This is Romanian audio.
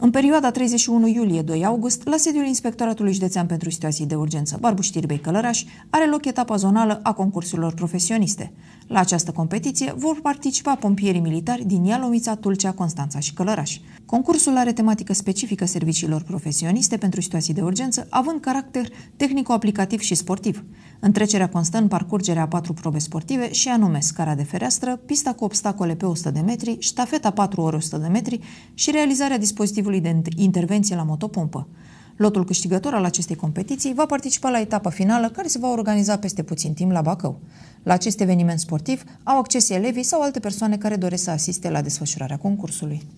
În perioada 31 iulie-2 august, la sediul Inspectoratului Județean pentru Situații de Urgență Barbu Știrbei Călăraș, are loc etapa zonală a concursurilor profesioniste. La această competiție vor participa pompierii militari din Ialomița, Tulcea, Constanța și Călăraș. Concursul are tematică specifică serviciilor profesioniste pentru situații de urgență, având caracter tehnico-aplicativ și sportiv. Întrecerea constă în parcurgerea a patru probe sportive și anume scara de fereastră, pista cu obstacole pe 100 de metri, ștafeta 4 ori 100 de metri și realizarea dispozitivului de intervenție la motopompă. Lotul câștigător al acestei competiții va participa la etapa finală care se va organiza peste puțin timp la Bacău. La acest eveniment sportiv au acces elevii sau alte persoane care doresc să asiste la desfășurarea concursului.